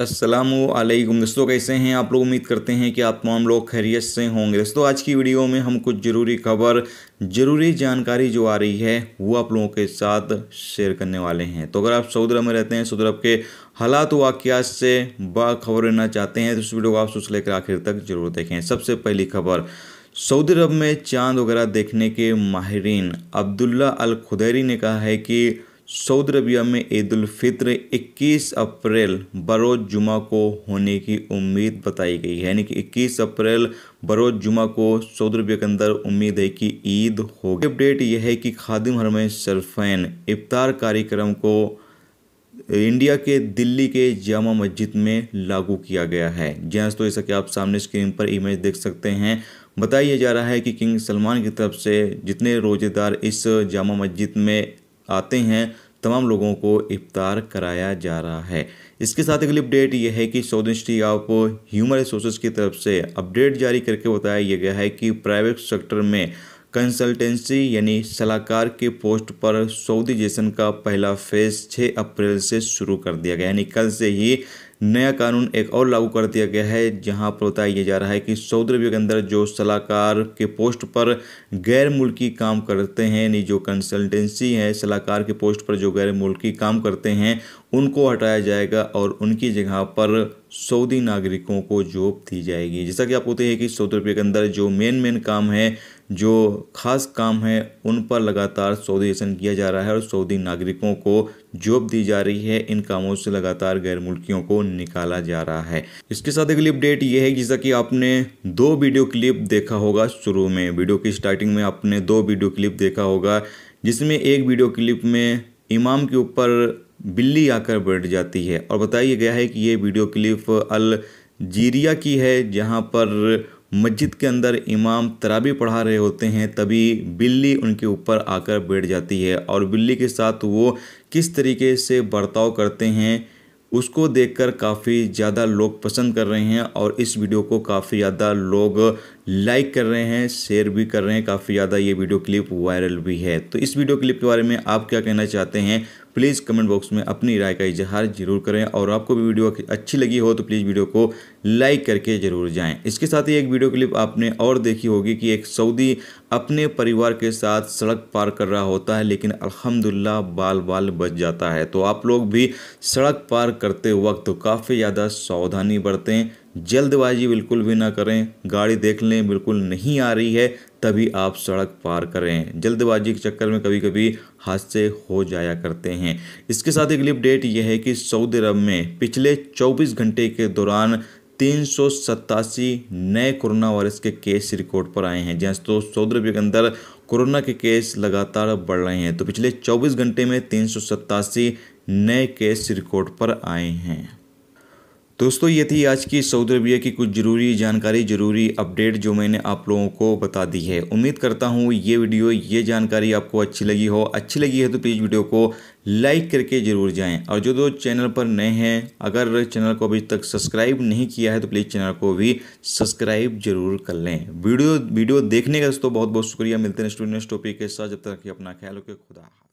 असलम दोस्तों कैसे हैं आप लोग उम्मीद करते हैं कि आप तमाम लोग खैरियत से होंगे दोस्तों आज की वीडियो में हम कुछ ज़रूरी खबर ज़रूरी जानकारी जो आ रही है वो आप लोगों के साथ शेयर करने वाले हैं तो अगर आप सऊदी अरब में रहते हैं सऊदी अरब के हालात वाक्यात से बाखबर रहना चाहते हैं तो इस वीडियो को आप सोच लेकर आखिर तक ज़रूर देखें सबसे पहली खबर सऊदी अरब में चांद वगैरह देखने के माहरीन अब्दुल्ला अल खुदैरी ने कहा है कि सऊदी अरबिया में ईद फित्र 21 अप्रैल बरोज जुमा को होने की उम्मीद बताई गई है यानी कि 21 अप्रैल बरोज जुमा को सऊदी अरबिया के अंदर उम्मीद है कि ईद होगी अपडेट यह है कि खादिम हरमैन शरफैन इफ्तार कार्यक्रम को इंडिया के दिल्ली के जामा मस्जिद में लागू किया गया है जी तो ऐसा कि आप सामने स्क्रीन पर इमेज देख सकते हैं बताया जा रहा है कि किंग सलमान की तरफ से जितने रोजेदार इस जामा मस्जिद में आते हैं तमाम लोगों को इफ्तार कराया जा रहा है इसके साथ अगली अपडेट यह है कि सऊदी इंस्टी ऑफ ह्यूमन रिसोर्सेज की तरफ से अपडेट जारी करके बताया गया है कि प्राइवेट सेक्टर में कंसल्टेंसी यानी सलाहकार के पोस्ट पर सऊदी जेसन का पहला फेज 6 अप्रैल से शुरू कर दिया गया यानी कल से ही नया कानून एक और लागू कर दिया गया है जहां पर बताया जा रहा है कि सऊदी अरबिया के अंदर जो सलाहकार के पोस्ट पर गैर मुल्की काम करते हैं यानी जो कंसल्टेंसी है सलाहकार के पोस्ट पर जो गैर मुल्की काम करते हैं उनको हटाया जाएगा और उनकी जगह पर सऊदी नागरिकों को जॉब दी जाएगी जैसा कि आप होते हैं कि सऊदी अरबिया के अंदर जो मेन मेन काम है जो खास काम है उन पर लगातार सऊदी सऊदीजेशन किया जा रहा है और सऊदी नागरिकों को जॉब दी जा रही है इन कामों से लगातार गैर मुल्कियों को निकाला जा रहा है इसके साथ अगली अपडेट यह है जैसा कि आपने दो वीडियो क्लिप देखा होगा शुरू में वीडियो की स्टार्टिंग में आपने दो वीडियो क्लिप देखा होगा जिसमें एक वीडियो क्लिप में इमाम के ऊपर बिल्ली आकर बैठ जाती है और बताया गया है कि ये वीडियो क्लिप अल जीरिया की है जहाँ पर मस्जिद के अंदर इमाम तराबी पढ़ा रहे होते हैं तभी बिल्ली उनके ऊपर आकर बैठ जाती है और बिल्ली के साथ वो किस तरीके से बर्ताव करते हैं उसको देखकर काफ़ी ज़्यादा लोग पसंद कर रहे हैं और इस वीडियो को काफ़ी ज़्यादा लोग लाइक कर रहे हैं शेयर भी कर रहे हैं काफ़ी ज़्यादा ये वीडियो क्लिप वायरल भी है तो इस वीडियो क्लिप के बारे में आप क्या कहना चाहते हैं प्लीज़ कमेंट बॉक्स में अपनी राय का इजहार जरूर करें और आपको भी वीडियो अच्छी लगी हो तो प्लीज़ वीडियो को लाइक करके ज़रूर जाएं इसके साथ ही एक वीडियो क्लिप आपने और देखी होगी कि एक सऊदी अपने परिवार के साथ सड़क पार कर रहा होता है लेकिन अल्हम्दुलिल्लाह बाल बाल बच जाता है तो आप लोग भी सड़क पार करते वक्त काफ़ी ज़्यादा सावधानी बरतें जल्दबाजी बिल्कुल भी ना करें गाड़ी देख लें बिल्कुल नहीं आ रही है तभी आप सड़क पार करें जल्दबाजी के चक्कर में कभी कभी हादसे हो जाया करते हैं इसके साथ अगली अपडेट यह है कि सऊदी अरब में पिछले 24 घंटे के दौरान तीन सौ सत्तासी नए कोरोना वायरस के केस रिकॉर्ड पर आए हैं जैसे तो सऊदी अरब के अंदर कोरोना के केस लगातार बढ़ रहे हैं तो पिछले 24 घंटे में तीन सौ नए केस रिकॉर्ड पर आए हैं दोस्तों ये थी आज की सऊदी अरबिया की कुछ ज़रूरी जानकारी ज़रूरी अपडेट जो मैंने आप लोगों को बता दी है उम्मीद करता हूँ ये वीडियो ये जानकारी आपको अच्छी लगी हो अच्छी लगी है तो प्लीज़ वीडियो को लाइक करके ज़रूर जाएं और जो दोस्त चैनल पर नए हैं अगर चैनल को अभी तक सब्सक्राइब नहीं किया है तो प्लीज़ चैनल को भी सब्सक्राइब जरूर कर लें वीडियो वीडियो देखने का दोस्तों बहुत बहुत शुक्रिया मिलते हैं स्टूडेंट टॉपिक के साथ जब तक अपना ख्याल रखें खुदा